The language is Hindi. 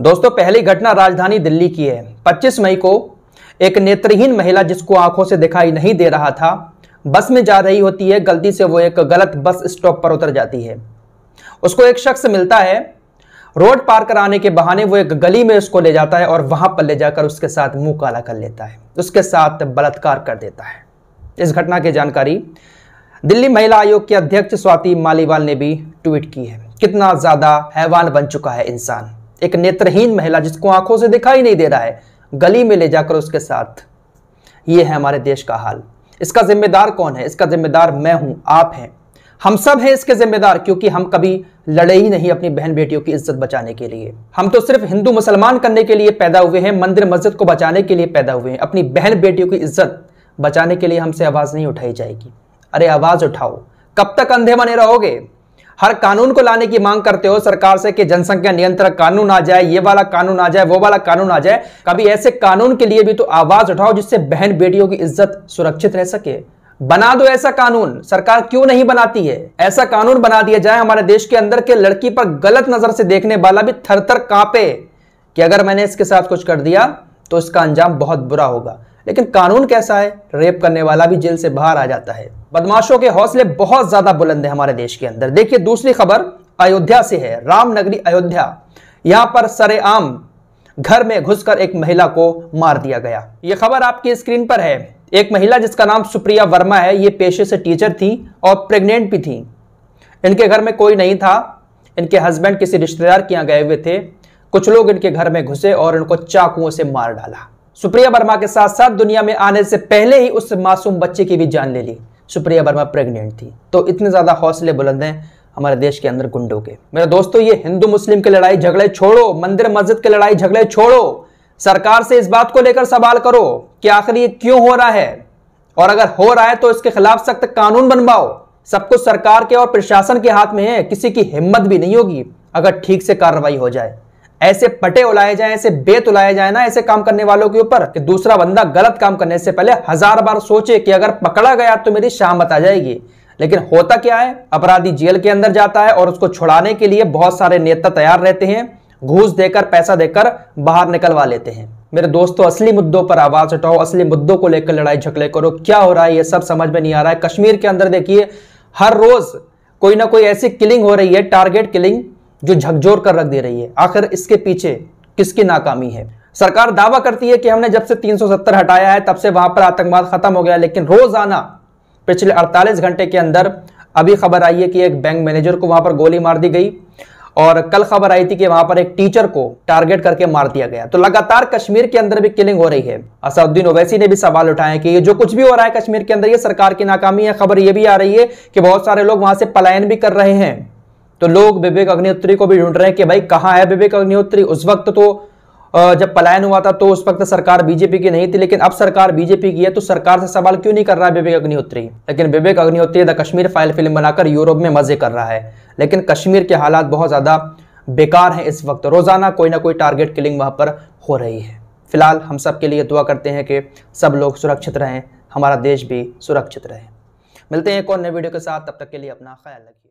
दोस्तों पहली घटना राजधानी दिल्ली की है 25 मई को एक नेत्रहीन महिला जिसको आंखों से दिखाई नहीं दे रहा था बस में जा रही होती है गलती से वो एक गलत बस स्टॉप पर उतर जाती है उसको एक शख्स मिलता है रोड पार कराने के बहाने वो एक गली में उसको ले जाता है और वहां पर ले जाकर उसके साथ मुंह काला कर लेता है उसके साथ बलात्कार कर देता है इस घटना की जानकारी दिल्ली महिला आयोग के अध्यक्ष स्वाति मालीवाल ने भी ट्वीट की है कितना ज्यादा हैवान बन चुका है इंसान एक नेत्रहीन महिला जिसको आंखों से दिखाई नहीं दे रहा है गली में ले जाकर उसके साथ ये है हमारे देश का हाल इसका जिम्मेदार कौन है इसका जिम्मेदार मैं हूं आप हैं हम सब हैं इसके जिम्मेदार क्योंकि हम कभी लड़े ही नहीं अपनी बहन बेटियों की इज्जत बचाने के लिए हम तो सिर्फ हिंदू मुसलमान करने के लिए पैदा हुए हैं मंदिर मस्जिद को बचाने के लिए पैदा हुए हैं अपनी बहन बेटियों की इज्जत बचाने के लिए हमसे आवाज़ नहीं उठाई जाएगी अरे आवाज़ उठाओ कब तक अंधे बने रहोगे हर कानून को लाने की मांग करते हो सरकार से कि जनसंख्या नियंत्रण कानून आ जाए ये वाला कानून आ जाए वो वाला कानून आ जाए कभी ऐसे कानून के लिए भी तो आवाज उठाओ जिससे बहन बेटियों की इज्जत सुरक्षित रह सके बना दो ऐसा कानून सरकार क्यों नहीं बनाती है ऐसा कानून बना दिया जाए हमारे देश के अंदर के लड़की पर गलत नजर से देखने वाला भी थर थर कांपे कि अगर मैंने इसके साथ कुछ कर दिया तो इसका अंजाम बहुत बुरा होगा लेकिन कानून कैसा है रेप करने वाला भी जेल से बाहर आ जाता है बदमाशों के हौसले बहुत ज्यादा बुलंद है हमारे देश के अंदर देखिए दूसरी खबर अयोध्या से है रामनगरी अयोध्या यहां पर सरेआम घर में घुसकर एक महिला को मार दिया गया यह खबर आपकी स्क्रीन पर है एक महिला जिसका नाम सुप्रिया वर्मा है ये पेशे से टीचर थी और प्रेग्नेंट भी थी इनके घर में कोई नहीं था इनके हस्बैंड किसी रिश्तेदार के यहाँ गए हुए थे कुछ लोग इनके घर में घुसे और इनको चाकुओं से मार डाला सुप्रिया वर्मा के साथ साथ दुनिया में आने से पहले ही उस मासूम बच्चे की भी जान ले ली सुप्रिया वर्मा प्रेग्नेंट थी तो इतने ज़्यादा हौसले बुलंद हैं हमारे देश के अंदर गुंडों के मेरे दोस्तों ये हिंदू मुस्लिम की लड़ाई झगड़े छोड़ो मंदिर मस्जिद की लड़ाई झगड़े छोड़ो सरकार से इस बात को लेकर सवाल करो कि आखिर ये क्यों हो रहा है और अगर हो रहा है तो इसके खिलाफ सख्त कानून बनवाओ सब कुछ सरकार के और प्रशासन के हाथ में है किसी की हिम्मत भी नहीं होगी अगर ठीक से कार्रवाई हो जाए ऐसे पटे उलाए जाए ऐसे बेत उलाए जाए ना ऐसे काम करने वालों के ऊपर कि दूसरा बंदा गलत काम करने से पहले हजार बार सोचे कि अगर पकड़ा गया तो मेरी शामत आ जाएगी लेकिन होता क्या है अपराधी जेल के अंदर जाता है और उसको छुड़ाने के लिए बहुत सारे नेता तैयार रहते हैं घूस देकर पैसा देकर बाहर निकलवा लेते हैं मेरे दोस्तों असली मुद्दों पर आवाज उठाओ असली मुद्दों को लेकर लड़ाई झगड़े करो क्या हो रहा है ये सब समझ में नहीं आ रहा है कश्मीर के अंदर देखिए हर रोज कोई ना कोई ऐसी किलिंग हो रही है टारगेट किलिंग जो झकझोर कर रख दे रही है आखिर इसके पीछे किसकी नाकामी है सरकार दावा करती है कि हमने जब से 370 हटाया है तब से वहां पर आतंकवाद खत्म हो गया लेकिन रोजाना पिछले 48 घंटे के अंदर अभी खबर आई है कि एक बैंक मैनेजर को वहां पर गोली मार दी गई और कल खबर आई थी कि वहां पर एक टीचर को टारगेट करके मार दिया गया तो लगातार कश्मीर के अंदर भी किलिंग हो रही है असदुद्दीन ओवैसी ने भी सवाल उठाए कि ये जो कुछ भी हो रहा है कश्मीर के अंदर ये सरकार की नाकामी है खबर ये भी आ रही है कि बहुत सारे लोग वहां से पलायन भी कर रहे हैं तो लोग विवेक अग्निहोत्री को भी ढूंढ रहे हैं कि भाई कहाँ है विवेक अग्निहोत्री उस वक्त तो जब पलायन हुआ था तो उस वक्त सरकार बीजेपी की नहीं थी लेकिन अब सरकार बीजेपी की है तो सरकार से सवाल क्यों नहीं कर रहा है विवेक अग्निहोत्री लेकिन Vivek Agnihotri the Kashmir file film बनाकर यूरोप में मजे कर रहा है लेकिन कश्मीर के हालात बहुत ज़्यादा बेकार हैं इस वक्त रोज़ाना कोई ना कोई टारगेट किलिंग वहाँ पर हो रही है फिलहाल हम सब के लिए दुआ करते हैं कि सब लोग सुरक्षित रहें हमारा देश भी सुरक्षित रहे मिलते हैं एक और नए वीडियो के साथ तब तक के लिए अपना ख्याल रखिए